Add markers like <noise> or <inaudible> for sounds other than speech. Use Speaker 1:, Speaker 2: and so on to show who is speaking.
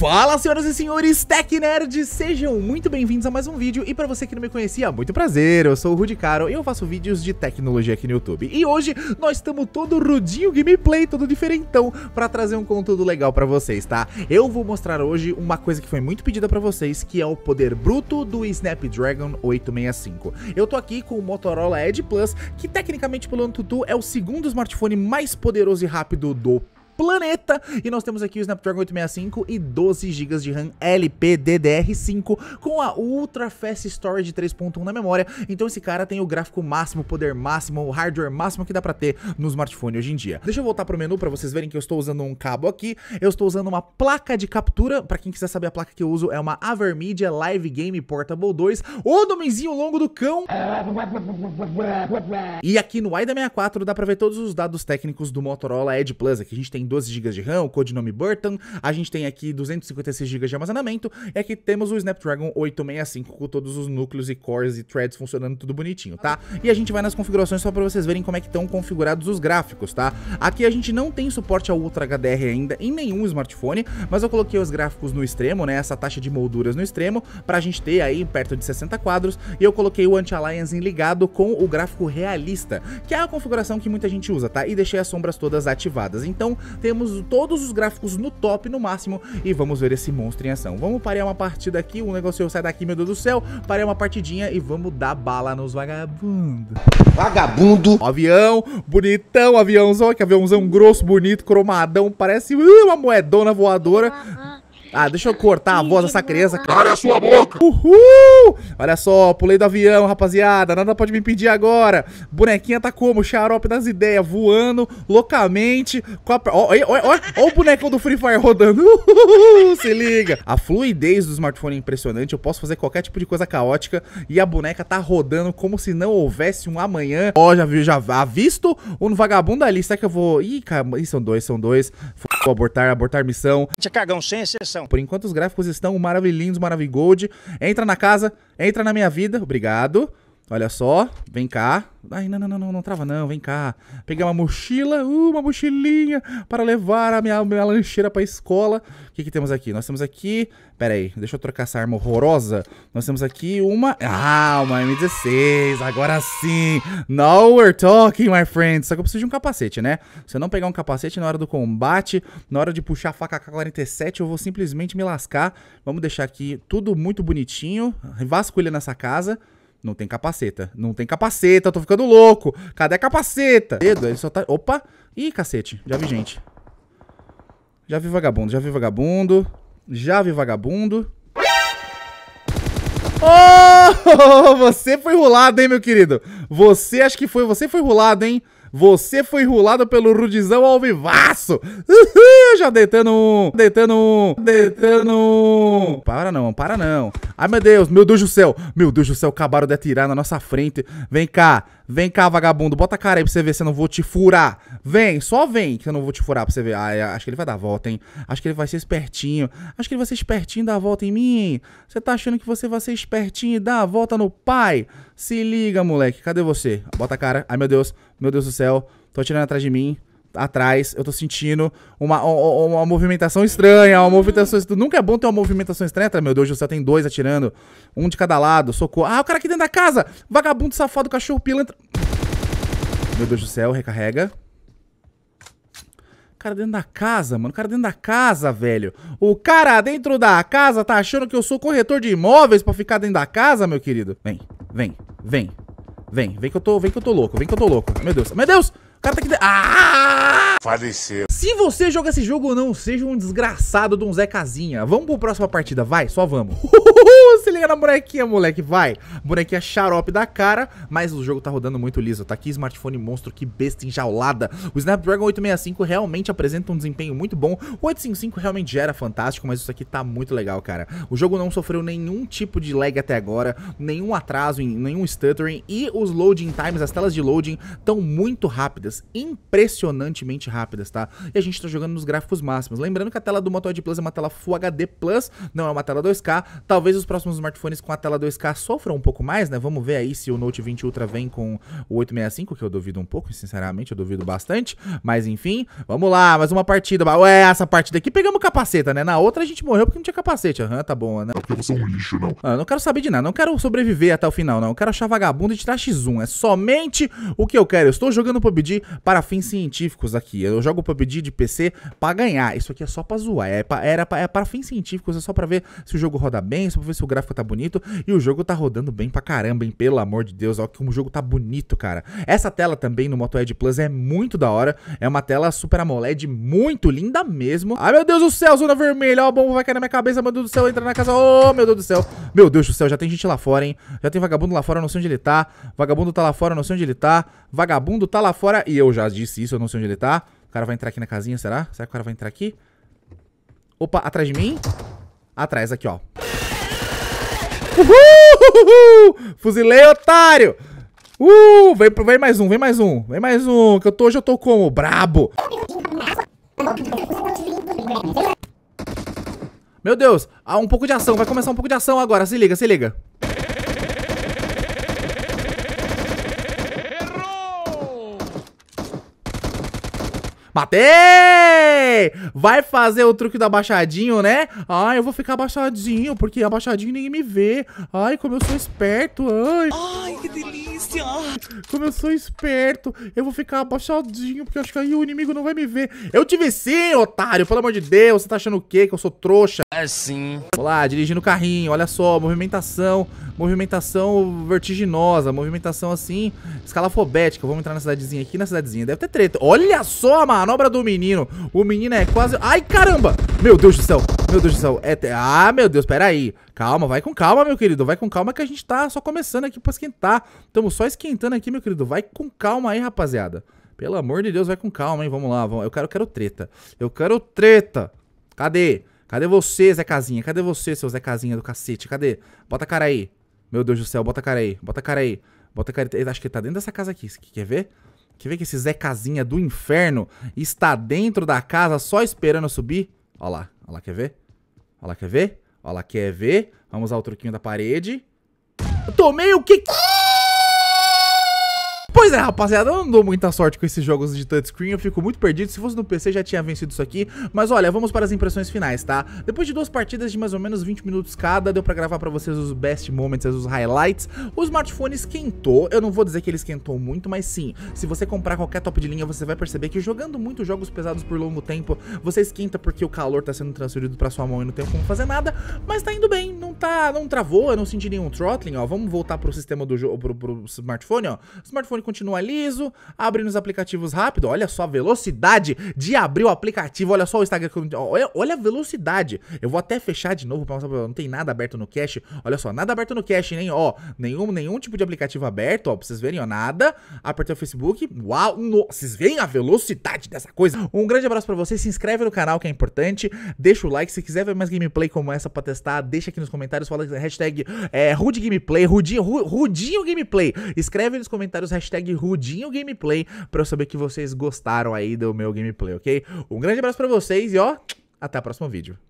Speaker 1: Fala, senhoras e senhores, Tech Nerds, sejam muito bem-vindos a mais um vídeo e para você que não me conhecia, muito prazer, eu sou o Rudy Caro e eu faço vídeos de tecnologia aqui no YouTube. E hoje nós estamos todo rudinho gameplay, todo diferentão, para trazer um conteúdo legal para vocês, tá? Eu vou mostrar hoje uma coisa que foi muito pedida para vocês, que é o poder bruto do Snapdragon 865. Eu tô aqui com o Motorola Edge Plus, que tecnicamente pelo Antutu é o segundo smartphone mais poderoso e rápido do planeta. E nós temos aqui o Snapdragon 865 e 12 GB de RAM LPDDR5 com a Ultra Fast Storage 3.1 na memória. Então esse cara tem o gráfico máximo, o poder máximo, o hardware máximo que dá pra ter no smartphone hoje em dia. Deixa eu voltar pro menu pra vocês verem que eu estou usando um cabo aqui. Eu estou usando uma placa de captura. Pra quem quiser saber a placa que eu uso, é uma Avermedia Live Game Portable 2. O nomezinho longo do cão! E aqui no AIDA64 dá pra ver todos os dados técnicos do Motorola Edge Plus. Aqui a gente tem 12 GB de RAM, o codinome Burton, a gente tem aqui 256 GB de armazenamento, é que temos o Snapdragon 865 com todos os núcleos e cores e threads funcionando tudo bonitinho, tá? E a gente vai nas configurações só para vocês verem como é que estão configurados os gráficos, tá? Aqui a gente não tem suporte ao Ultra HDR ainda em nenhum smartphone, mas eu coloquei os gráficos no extremo, né, essa taxa de molduras no extremo, para a gente ter aí perto de 60 quadros, e eu coloquei o anti-aliasing ligado com o gráfico realista, que é a configuração que muita gente usa, tá? E deixei as sombras todas ativadas. Então, temos todos os gráficos no top, no máximo, e vamos ver esse monstro em ação. Vamos parar uma partida aqui, um negócio sai daqui, meu Deus do céu, parar uma partidinha e vamos dar bala nos vagabundos. Vagabundo! avião, bonitão, aviãozão, que aviãozão grosso, bonito, cromadão, parece uh, uma moedona voadora. Ah, deixa eu cortar a voz dessa criança. Cara, a sua boca! Uhul! Olha só, pulei do avião, rapaziada. Nada pode me impedir agora. Bonequinha tá como? Xarope das ideias, voando loucamente. Com a... ó, ó, ó, ó, o bonecão do Free Fire rodando. Uhul, se liga. A fluidez do smartphone é impressionante. Eu posso fazer qualquer tipo de coisa caótica. E a boneca tá rodando como se não houvesse um amanhã. Ó, já viu, já avisto um vagabundo ali. Será que eu vou. Ih, cara, são dois, são dois. Tipo, abortar, abortar missão. É cagão, sem exceção. Por enquanto os gráficos estão maravilhinhos, maravilhoso Entra na casa, entra na minha vida, obrigado. Olha só, vem cá. Ai, não, não, não, não, não trava não, vem cá. Peguei uma mochila, uh, uma mochilinha para levar a minha, minha lancheira para a escola. O que, que temos aqui? Nós temos aqui... Pera aí, deixa eu trocar essa arma horrorosa. Nós temos aqui uma... Ah, uma M16, agora sim. Now we're talking, my friend. Só que eu preciso de um capacete, né? Se eu não pegar um capacete na hora do combate, na hora de puxar a faca K-47, eu vou simplesmente me lascar. Vamos deixar aqui tudo muito bonitinho. Vasculha nessa casa. Não tem capaceta. Não tem capaceta, eu tô ficando louco. Cadê a capaceta? Dedo, ele só tá... Opa! Ih, cacete. Já vi gente. Já vi vagabundo, já vi vagabundo. Já vi vagabundo. Oh! <laughs> Você foi rolado, hein, meu querido? Você, acho que foi... Você foi rolado, hein? Você foi rulado pelo Rudizão ao vivaço. Já deitando um. Deitando um. Deitando um. Para não, para não. Ai meu Deus, meu Deus do céu. Meu Deus do céu, acabaram de atirar na nossa frente. Vem cá, vem cá, vagabundo. Bota a cara aí pra você ver se eu não vou te furar. Vem, só vem que eu não vou te furar pra você ver. Ah, acho que ele vai dar a volta, hein? Acho que ele vai ser espertinho. Acho que ele vai ser espertinho e dar a volta em mim. Você tá achando que você vai ser espertinho e dar a volta no pai? Se liga, moleque. Cadê você? Bota a cara. Ai meu Deus. Meu Deus do céu, tô atirando atrás de mim. Atrás, eu tô sentindo uma, uma, uma movimentação estranha, uma movimentação. Nunca é bom ter uma movimentação estranha, meu Deus do céu, tem dois atirando, um de cada lado, socorro. Ah, o cara aqui dentro da casa! Vagabundo safado, cachorro pilantra. Meu Deus do céu, recarrega cara dentro da casa, mano. O cara dentro da casa, velho. O cara dentro da casa tá achando que eu sou corretor de imóveis para ficar dentro da casa, meu querido. Vem, vem, vem. Vem, vem que eu tô, vem que eu tô louco, vem que eu tô louco. Meu Deus, meu Deus! O cara tá aqui dentro. Ah! Faleceu. Se você joga esse jogo ou não, seja um desgraçado de um Zé Casinha. Vamos pro próxima partida, vai, só vamos. <laughs> se liga na bonequinha, moleque, vai. Bonequinha xarope da cara, mas o jogo tá rodando muito liso. Tá aqui smartphone monstro, que besta enjaulada. O Snapdragon 865 realmente apresenta um desempenho muito bom. O 855 realmente era fantástico, mas isso aqui tá muito legal, cara. O jogo não sofreu nenhum tipo de lag até agora, nenhum atraso, nenhum stuttering. E os loading times, as telas de loading, estão muito rápidas. Impressionantemente rápidas, tá? E a gente tá jogando nos gráficos máximos. Lembrando que a tela do Moto Edge Plus é uma tela Full HD Plus, não é uma tela 2K. Talvez os próximos próximos smartphones com a tela 2K sofram um pouco mais, né? Vamos ver aí se o Note 20 Ultra vem com o 865, que eu duvido um pouco, sinceramente, eu duvido bastante. Mas enfim, vamos lá, mais uma partida. Ué, essa partida aqui pegamos capaceta, né? Na outra a gente morreu porque não tinha capacete. Aham, uhum, tá bom, né? Porque você é um lixo, não. Ah, não quero saber de nada, não quero sobreviver até o final, não. Eu quero achar vagabundo e tirar X1. É somente o que eu quero. Eu estou jogando PUBG para fins científicos aqui. Eu jogo PUBG de PC para ganhar. Isso aqui é só pra zoar. É pra, era pra, é para fins científicos, é só pra ver se o jogo roda bem, só pra ver se o gráfico tá bonito e o jogo tá rodando bem pra caramba, hein? Pelo amor de Deus, ó como o jogo tá bonito, cara. Essa tela também no Moto Edge Plus é muito da hora. É uma tela Super AMOLED muito linda mesmo. Ai, meu Deus do céu, zona vermelha. Ó, a bomba vai cair na minha cabeça, meu Deus do céu, entra na casa. Ô, oh, meu Deus do céu. Meu Deus do céu, já tem gente lá fora, hein? Já tem vagabundo lá fora, eu não sei onde ele tá. Vagabundo tá lá fora, eu não sei onde ele tá. Vagabundo tá lá fora. E eu já disse isso, eu não sei onde ele tá. O cara vai entrar aqui na casinha, será? Será que o cara vai entrar aqui? Opa, atrás de mim? Atrás, aqui, ó. Uhul! Fuzilei, otário! Uh, vem, vem mais um, vem mais um, vem mais um, que eu tô, hoje eu tô como? Brabo! Meu Deus, ah, um pouco de ação, vai começar um pouco de ação agora, se liga, se liga. Matei! Vai fazer o truque do abaixadinho, né? Ai, eu vou ficar abaixadinho, porque abaixadinho ninguém me vê. Ai, como eu sou esperto. Ai, Ai que delícia! Como eu sou esperto. Eu vou ficar abaixadinho, porque acho que aí o inimigo não vai me ver. Eu te sim, otário, pelo amor de Deus. Você tá achando o quê? Que eu sou trouxa? assim. Olá, dirigindo o carrinho, olha só, movimentação, movimentação vertiginosa, movimentação assim, escalafobética. Vamos entrar na cidadezinha aqui, na cidadezinha, deve ter treta. Olha só a manobra do menino, o menino é quase... Ai, caramba! Meu Deus do céu, meu Deus do céu, é... Ah, meu Deus, peraí. Calma, vai com calma, meu querido, vai com calma que a gente tá só começando aqui pra esquentar. Estamos só esquentando aqui, meu querido, vai com calma aí, rapaziada. Pelo amor de Deus, vai com calma, hein? Vamos lá, vamos. Eu quero, eu quero treta. Eu quero treta. Cadê? Cadê você, Zé Casinha? Cadê você, seu Zé Casinha do cacete? Cadê? Bota a cara aí. Meu Deus do céu, bota a cara aí. Bota a cara aí. Bota a cara aí. Acho que ele tá dentro dessa casa aqui. Quer ver? Quer ver que esse Zé Casinha do inferno está dentro da casa só esperando subir? Olha lá. Olha lá, quer ver? Olha lá, quer ver? Olha lá, quer ver? Vamos usar o truquinho da parede. Eu tomei o que? Pois é, rapaziada, eu não dou muita sorte com esses jogos de touchscreen, eu fico muito perdido. Se fosse no PC, já tinha vencido isso aqui. Mas olha, vamos para as impressões finais, tá? Depois de duas partidas de mais ou menos 20 minutos cada, deu pra gravar pra vocês os best moments, os highlights. O smartphone esquentou, eu não vou dizer que ele esquentou muito, mas sim, se você comprar qualquer top de linha, você vai perceber que jogando muito jogos pesados por longo tempo, você esquenta porque o calor tá sendo transferido pra sua mão e não tem como fazer nada, mas tá indo bem, não tá, não travou, eu não senti nenhum throttling, ó. Vamos voltar pro sistema do jogo, pro, pro, smartphone, ó. O smartphone continua liso, abre nos aplicativos rápido. Olha só a velocidade de abrir o aplicativo. Olha só o Instagram, olha, olha a velocidade. Eu vou até fechar de novo pra mostrar, não tem nada aberto no cache. Olha só, nada aberto no cache, nem, ó, nenhum, nenhum tipo de aplicativo aberto, ó, pra vocês verem, ó, nada. Apertei o Facebook, uau, no, vocês veem a velocidade dessa coisa. Um grande abraço pra vocês, se inscreve no canal que é importante, deixa o like, se quiser ver mais gameplay como essa pra testar, deixa aqui nos comentários comentários fala hashtag é, Rude Gameplay, Rudinho, Ru, Rudinho Gameplay. Escreve nos comentários hashtag Rudinho Gameplay pra eu saber que vocês gostaram aí do meu gameplay, ok? Um grande abraço pra vocês e ó, até o próximo vídeo.